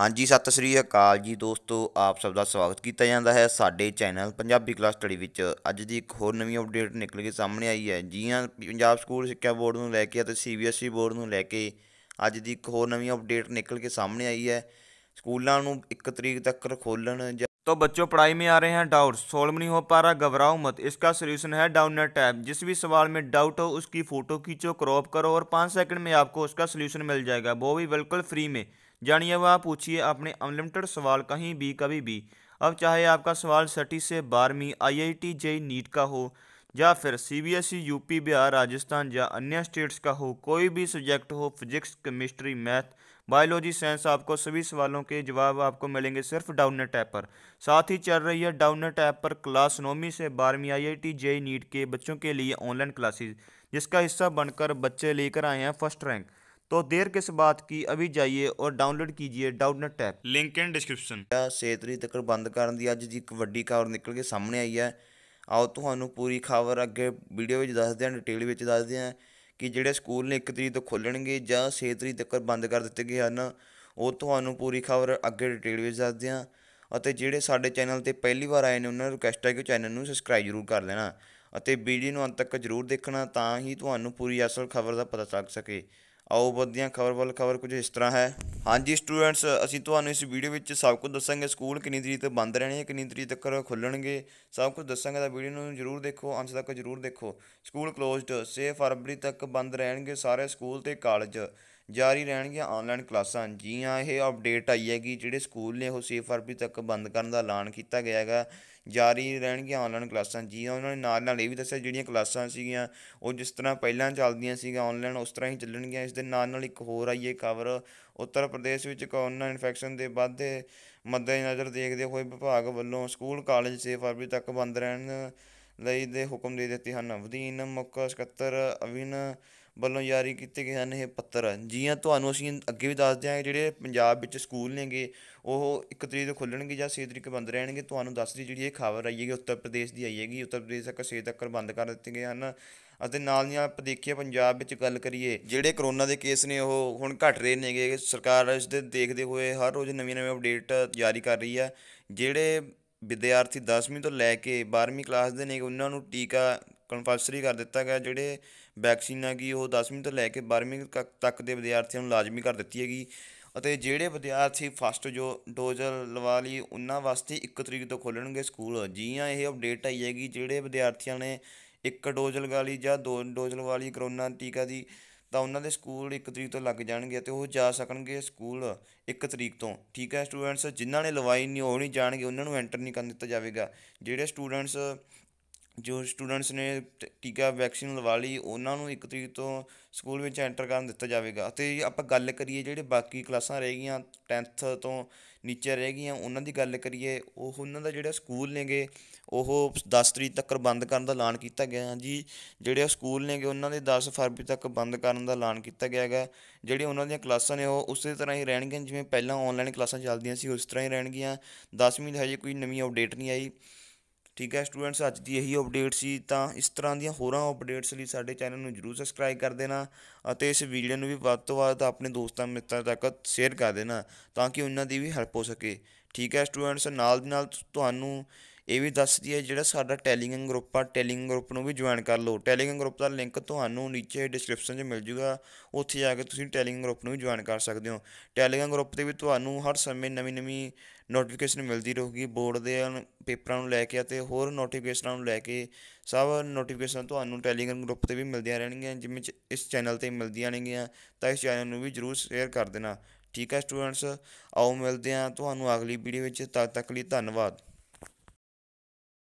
ਹਾਂਜੀ ਸਤਿ ਸ੍ਰੀ ਅਕਾਲ ਜੀ ਦੋਸਤੋ ਆਪ ਸਭ ਦਾ ਸਵਾਗਤ ਕੀਤਾ ਜਾਂਦਾ ਹੈ ਸਾਡੇ ਚੈਨਲ ਪੰਜਾਬੀ ਕਲਾਸ ਸਟੱਡੀ ਵਿੱਚ ਅੱਜ ਦੀ ਇੱਕ ਹੋਰ ਨਵੀਂ ਅਪਡੇਟ ਨਿਕਲ ਕੇ ਸਾਹਮਣੇ ਆਈ ਹੈ ਜੀ ਹਾਂ ਪੰਜਾਬ ਸਕੂਲ ਸਿੱਖਿਆ ਬੋਰਡ ਨੂੰ ਲੈ ਕੇ ਅਤੇ ਸੀਬੀਐਸਈ e ਬੋਰਡ ਨੂੰ ਲੈ ਕੇ ਅੱਜ ਦੀ ਇੱਕ ਹੋਰ ਨਵੀਂ ਅਪਡੇਟ ਨਿਕਲ ਕੇ ਸਾਹਮਣੇ ਆਈ ਹੈ ਸਕੂਲਾਂ ਨੂੰ 1 ਤਰੀਕ ਤੱਕ ਖੋਲਣ तो ਬੱਚੋ ਪੜਾਈ ਮੇ ਆ ਰਹੇ ਹਨ ਡਾਊਟ ਸੋਲਵ ਨਹੀਂ ਹੋ पा रहा घबराओ मत इसका सोल्यूशन है डाउननेट ऐप जिस भी सवाल में डाउट हो ਫੋਟੋ फ़ोटो खींचो ਕਰੋ ਔਰ 5 ਸੈਕਿੰਡ ਮੇ ਆਪਕੋ आपको उसका ਸੋਲੂਸ਼ਨ ਮਿਲ ਜਾਏਗਾ वो ਵੀ ਬਿਲਕੁਲ ਫ੍ਰੀ ਮੇ जानिए वह पूछिए अपने अनलिमिटेड सवाल कहीं भी कभी भी अब चाहे आपका सवाल सटी से बारहवीं I I T JEE NEET का हो या फिर C B S E UP Bihar Rajasthan या अन्य स्टेट्स का हो कोई भी सब्जेक्ट हो physics chemistry math biology science आपको सभी सवालों के जवाब आपको मिलेंगे सिर्फ डाउननेट ऐप पर साथ ही चल रही है डाउननेट ऐप पर क्लास नौवीं से बारहवीं I I T J NEET के बच्चों के लिए ऑनलाइन क्लासेज जिसका हिस्सा बनकर बच्चे लेकर आए हैं फर्स्ट रैंक तो देर किस बात की अभी जाइए और ਡਾਊਨਲੋਡ कीजिए download tap link in description ਸੇਤਰੀ ਤੱਕ ਬੰਦ ਕਰਨ ਦੀ ਅੱਜ ਜੀ ਇੱਕ ਵੱਡੀ ਖਬਰ ਨਿਕਲ ਕੇ ਸਾਹਮਣੇ ਆਈ ਹੈ ਆਓ ਤੁਹਾਨੂੰ ਪੂਰੀ ਖਬਰ ਅੱਗੇ ਵੀਡੀਓ ਵਿੱਚ ਦੱਸਦੇ ਹਾਂ ਡਿਟੇਲ ਵਿੱਚ ਦੱਸਦੇ ਹਾਂ ਕਿ ਜਿਹੜੇ ਸਕੂਲ ਨੇ 1 ਤਰੀਕ ਤੋਂ ਖੋਲਣਗੇ ਜਾਂ 6 ਤਰੀਕ ਤੱਕ ਬੰਦ ਕਰ ਦਿੱਤੇ ਗਏ ਹਨ ਉਹ ਤੁਹਾਨੂੰ ਪੂਰੀ ਖਬਰ ਅੱਗੇ ਡਿਟੇਲ ਵਿੱਚ ਦੱਸਦੇ ਹਾਂ ਅਤੇ ਜਿਹੜੇ ਸਾਡੇ ਚੈਨਲ ਤੇ ਪਹਿਲੀ ਵਾਰ ਆਏ ਨੇ ਉਹਨਾਂ ਨੂੰ ਰਿਕਵੈਸਟ ਹੈ ਕਿ ਚੈਨਲ ਨੂੰ ਸਬਸਕ੍ਰਾਈਬ ਜ਼ਰੂਰ ਕਰ ਲੈਣਾ ਅਤੇ ਵੀਡੀਓ ਨੂੰ ਅੰਤ ਤੱਕ ਜ਼ਰੂਰ ਦੇਖਣਾ ਤਾਂ ਹੀ ਤੁਹਾਨੂੰ ਪੂਰੀ ਅਸਲ ਖਬਰ ਦਾ ਪਤਾ ਲੱਗ ਸਕੇ ਆਓ ਵਧੀਆਂ ਖਬਰ ਵੱਲ ਖਬਰ ਕੁਝ ਇਸ ਤਰ੍ਹਾਂ ਹੈ ਹਾਂਜੀ ਸਟੂਡੈਂਟਸ ਅਸੀਂ ਤੁਹਾਨੂੰ ਇਸ ਵੀਡੀਓ ਵਿੱਚ ਸਭ ਕੁਝ ਦੱਸਾਂਗੇ ਸਕੂਲ ਕਿੰਨੀ ਤਰੀਕ ਤੱਕ ਬੰਦ ਰਹਿਣੇ ਕਿੰਨੀ ਤਰੀਕ ਤੱਕ ਖੁੱਲਣਗੇ ਸਭ ਕੁਝ ਦੱਸਾਂਗੇ ਤਾਂ ਵੀਡੀਓ ਨੂੰ ਜ਼ਰੂਰ ਦੇਖੋ ਅੰਤ ਤੱਕ ਜ਼ਰੂਰ ਦੇਖੋ ਸਕੂਲ ਕਲੋਜ਼ਡ 6 ਫਰਵਰੀ ਤੱਕ ਬੰਦ ਰਹਿਣਗੇ ਸਾਰੇ ਸਕੂਲ ਤੇ ਕਾਲਜ ਜਾਰੀ ਰਹਿਣਗੀਆਂ ਆਨਲਾਈਨ ਕਲਾਸਾਂ ਜੀ ਹਾਂ ਇਹ ਅਪਡੇਟ ਆਈ ਹੈ ਕਿ ਜਿਹੜੇ ਸਕੂਲ ਨੇ ਉਹ ਸੇਫ ਫਰਵਰੀ ਤੱਕ ਬੰਦ ਕਰਨ ਦਾ ਐਲਾਨ ਕੀਤਾ ਗਿਆ ਹੈਗਾ ਜਾਰੀ ਰਹਿਣਗੀਆਂ ਆਨਲਾਈਨ ਕਲਾਸਾਂ ਜੀ ਹਾਂ ਉਹਨਾਂ ਨੇ ਨਾਲ ਨਾਲ ਇਹ ਵੀ ਦੱਸਿਆ ਜਿਹੜੀਆਂ ਕਲਾਸਾਂ ਸੀਗੀਆਂ ਉਹ ਜਿਸ ਤਰ੍ਹਾਂ ਪਹਿਲਾਂ ਚੱਲਦੀਆਂ ਸੀਗੀਆਂ ਆਨਲਾਈਨ ਉਸ ਤਰ੍ਹਾਂ ਹੀ ਚੱਲਣਗੀਆਂ ਇਸ ਦੇ ਨਾਲ ਨਾਲ ਇੱਕ ਹੋਰ ਆਈ ਹੈ ਕਵਰ ਉੱਤਰ ਪ੍ਰਦੇਸ਼ ਵਿੱਚ ਕੋਰੋਨਾ ਇਨਫੈਕਸ਼ਨ ਦੇ ਵਾਧੇ ਨਜ਼ਰ ਦੇਖਦੇ ਹੋਏ ਵਿਭਾਗ ਵੱਲੋਂ ਸਕੂਲ ਕਾਲਜ ਸੇਫ ਫਰਵਰੀ ਤੱਕ ਬੰਦ ਰਹਿਣ ਲਈ ਦੇ ਹੁਕਮ ਦੇ ਦਿੱਤੇ ਹਨ ਵਧੀਨ ਮੁੱਖ ਸਕੱਤਰ ਅਵਿਨ ਵੱਲੋਂ ਜਾਰੀ ਕੀਤੇ ਗਏ ਹਨ ਇਹ ਪੱਤਰ ਜੀਆਂ ਤੁਹਾਨੂੰ ਅਸੀਂ ਅੱਗੇ ਵੀ ਦੱਸ ਦਿਆਂਗੇ ਜਿਹੜੇ ਪੰਜਾਬ ਵਿੱਚ ਸਕੂਲ ਨੇਗੇ ਉਹ ਇੱਕ ਤਰੀਕ ਤੋਂ ਖੁੱਲਣਗੇ ਜਾਂ 6 ਤਰੀਕ ਬੰਦ ਰਹਿਣਗੇ ਤੁਹਾਨੂੰ ਦੱਸ ਦੀ ਜਿਹੜੀ ਇਹ ਖਬਰ ਆਈ ਹੈਗੀ ਉੱਤਰ ਪ੍ਰਦੇਸ਼ ਦੀ ਆਈ ਹੈਗੀ ਉੱਤਰ ਪ੍ਰਦੇਸ਼ ਦਾ ਕਸੇ ਤੱਕ ਬੰਦ ਕਰ ਦਿੱਤੇ ਗਏ ਹਨ ਅਤੇ ਨਾਲ ਨਾਲ ਆਪ ਦੇਖੀਏ ਪੰਜਾਬ ਵਿੱਚ ਗੱਲ ਕਰੀਏ ਜਿਹੜੇ ਕਰੋਨਾ ਦੇ ਕੇਸ ਨੇ ਉਹ ਹੁਣ ਘਟ ਰਹੇ ਨੇਗੇ ਸਰਕਾਰ ਇਸ ਦੇ ਦੇਖਦੇ ਹੋਏ ਹਰ ਰੋਜ਼ ਨਵੀਂ ਨਵੀਂ ਅਪਡੇਟ ਜਾਰੀ ਕਰ ਰਹੀ ਹੈ ਜਿਹੜੇ ਵਿਦਿਆਰਥੀ 10ਵੀਂ ਤੋਂ ਲੈ ਕੇ 12ਵੀਂ ਕਲਾਸ ਦੇ ਨੇ ਉਹਨਾਂ ਨੂੰ ਟੀਕਾ ਕੰਪਲਸਰੀ ਕਰ ਦਿੱਤਾ ਗਿਆ ਜਿਹੜੇ ਵੈਕਸੀਨ ਆ ਗਈ ਉਹ 10ਵੀਂ ਤੋਂ ਲੈ ਕੇ 12ਵੀਂ ਤੱਕ ਦੇ ਵਿਦਿਆਰਥੀਆਂ ਨੂੰ ਲਾਜ਼ਮੀ ਕਰ ਦਿੱਤੀ ਹੈਗੀ ਅਤੇ ਜਿਹੜੇ ਵਿਦਿਆਰਥੀ ਫਸਟ ਜੋ ਡੋਜ਼ ਲਵਾ ਲਈ ਉਹਨਾਂ ਵਾਸਤੇ 1 ਤਰੀਕ ਤੋਂ ਖੋਲਣਗੇ ਸਕੂਲ ਜੀ ਹਾਂ ਇਹ ਅਪਡੇਟ ਆਈ ਹੈਗੀ ਜਿਹੜੇ ਵਿਦਿਆਰਥੀਆਂ ਨੇ ਇੱਕ ਡੋਜ਼ ਲਗਾ ਲਈ ਜਾਂ ਦੋ ਡੋਜ਼ ਲਵਾ ਲਈ ਕਰੋਨਾ ਟੀਕਾ ਦੀ ਤਾਂ ਉਹਨਾਂ ਦੇ ਸਕੂਲ 1 ਤਰੀਕ ਤੋਂ ਲੱਗ ਜਾਣਗੇ ਤੇ ਉਹ ਜਾ ਸਕਣਗੇ ਸਕੂਲ 1 ਤਰੀਕ ਤੋਂ ਠੀਕ ਹੈ ਸਟੂਡੈਂਟਸ ਜਿਨ੍ਹਾਂ ਨੇ ਲਵਾਈ ਨਹੀਂ ਉਹ ਨਹੀਂ ਜਾਣਗੇ ਉਹਨਾਂ ਨੂੰ ਐਂਟਰ ਨਹੀਂ ਕਰਨ ਦਿੱਤਾ ਜਾਵੇਗਾ ਜਿਹੜੇ ਸਟੂਡੈਂਟਸ ਜੋ ਸਟੂਡੈਂਟਸ ਨੇ ਟੀਕਾ ਵੈਕਸੀਨ ਲਵਾ ਲਈ ਉਹਨਾਂ ਨੂੰ ਇੱਕ ਤਰੀਕ ਤੋਂ ਸਕੂਲ ਵਿੱਚ ਐਂਟਰ ਕਰਨ ਦਿੱਤਾ ਜਾਵੇਗਾ ਅਤੇ ਆਪਾਂ ਗੱਲ ਕਰੀਏ ਜਿਹੜੇ ਬਾਕੀ ਕਲਾਸਾਂ ਰਹਿ ਗਈਆਂ 10th ਤੋਂ ਨੀਚੇ ਰਹਿ ਗਈਆਂ ਉਹਨਾਂ ਦੀ ਗੱਲ ਕਰੀਏ ਉਹ ਉਹਨਾਂ ਦਾ ਜਿਹੜਾ ਸਕੂਲ ਨੇਗੇ ਉਹ 10 ਤਰੀਕ ਤੱਕ ਬੰਦ ਕਰਨ ਦਾ ਐਲਾਨ ਕੀਤਾ ਗਿਆ ਹੈ ਜੀ ਜਿਹੜੇ ਸਕੂਲ ਨੇਗੇ ਉਹਨਾਂ ਦੇ 10 ਫਰਵਰੀ ਤੱਕ ਬੰਦ ਕਰਨ ਦਾ ਐਲਾਨ ਕੀਤਾ ਗਿਆ ਹੈਗਾ ਜਿਹੜੇ ਉਹਨਾਂ ਦੀਆਂ ਕਲਾਸਾਂ ਨੇ ਉਹ ਉਸੇ ਤਰ੍ਹਾਂ ਹੀ ਰਹਿਣਗੀਆਂ ਜਿਵੇਂ ਪਹਿਲਾਂ ਆਨਲਾਈਨ ਕਲਾਸਾਂ ਚੱਲਦੀਆਂ ਸੀ ਉਸ ਤਰ੍ਹਾਂ ਹੀ ਰਹਿਣਗੀਆਂ 10ਵੀਂ ਦਾ ਹਜੇ ਕੋਈ ਨਵੀਂ ਅਪਡੇਟ ਨਹੀਂ ਆਈ ਠੀਕ ਹੈ ਸਟੂਡੈਂਟਸ ਅੱਜ ਦੀ ਇਹੀ ਅਪਡੇਟ ਸੀ ਤਾਂ ਇਸ ਤਰ੍ਹਾਂ ਦੀਆਂ ਹੋਰਾਂ ਅਪਡੇਟਸ ਲਈ ਸਾਡੇ ਚੈਨਲ ਨੂੰ ਜਰੂਰ ਸਬਸਕ੍ਰਾਈਬ ਕਰ ਦੇਣਾ ਅਤੇ ਇਸ ਵੀਡੀਓ ਨੂੰ ਵੀ ਵੱਧ ਤੋਂ ਵੱਧ ਆਪਣੇ ਦੋਸਤਾਂ ਮਿੱਤਰਾਂ ਤੱਕ ਸ਼ੇਅਰ ਕਰ ਦੇਣਾ ਤਾਂ ਕਿ ਉਹਨਾਂ ਦੀ ਵੀ ਹੈਲਪ ਹੋ ਸਕੇ ਠੀਕ ਹੈ ਸਟੂਡੈਂਟਸ ਨਾਲ ਦੀ ਨਾਲ ਤੁਹਾਨੂੰ ਇਹ ਵੀ ਦੱਸਦੀ ਹੈ ਜਿਹੜਾ ਸਾਡਾ ਟੈਲੀਗ੍ਰਾਮ ਗਰੁੱਪ ਆ ਟੈਲੀਗ੍ਰਾਮ ਗਰੁੱਪ ਨੂੰ ਵੀ ਜੁਆਇਨ ਕਰ ਲਓ ਟੈਲੀਗ੍ਰਾਮ ਗਰੁੱਪ ਦਾ ਲਿੰਕ ਤੁਹਾਨੂੰ ਨੀਚੇ ਡਿਸਕ੍ਰਿਪਸ਼ਨ 'ਚ ਮਿਲ ਜੂਗਾ ਉੱਥੇ ਜਾ ਕੇ ਤੁਸੀਂ ਟੈਲੀਗ੍ਰਾਮ ਗਰੁੱਪ ਨੂੰ ਵੀ ਜੁਆਇਨ ਕਰ ਸਕਦੇ ਹੋ ਟੈਲੀਗ੍ਰਾਮ ਗਰੁੱਪ ਤੇ ਵੀ ਤੁਹਾਨੂੰ ਹਰ ਸਮੇਂ ਨਵੀਂ-ਨਵੀਂ ਨੋਟੀਫਿਕੇਸ਼ਨ ਮਿਲਦੀ ਰਹੂਗੀ ਬੋਰਡ ਦੇ ਪੇਪਰਾਂ ਨੂੰ ਲੈ ਕੇ ਅਤੇ ਹੋਰ ਨੋਟੀਫਿਕੇਸ਼ਨਾਂ ਨੂੰ ਲੈ ਕੇ ਸਭ ਨੋਟੀਫਿਕੇਸ਼ਨ ਤੁਹਾਨੂੰ ਟੈਲੀਗ੍ਰਾਮ ਗਰੁੱਪ ਤੇ ਵੀ ਮਿਲਦੀਆਂ ਰਹਿਣਗੀਆਂ ਜਿਵੇਂ ਇਸ ਚੈਨਲ ਤੇ ਮਿਲਦੀਆਂ ਨੇਗੀਆਂ ਤਾਂ ਇਸ ਚੈਨਲ ਨੂੰ ਵੀ ਜਰੂਰ ਸ਼ੇਅਰ ਕਰ ਦੇਣਾ ਠੀਕ ਹੈ ਸਟੂਡੈਂਟਸ ਆਓ ਮਿਲਦੇ ਹਾਂ ਤੁਹਾਨੂੰ ਅਗਲੀ ਵੀਡੀਓ ਵਿੱਚ ਤਦ ਤੱਕ ਲਈ ਧੰਨਵਾਦ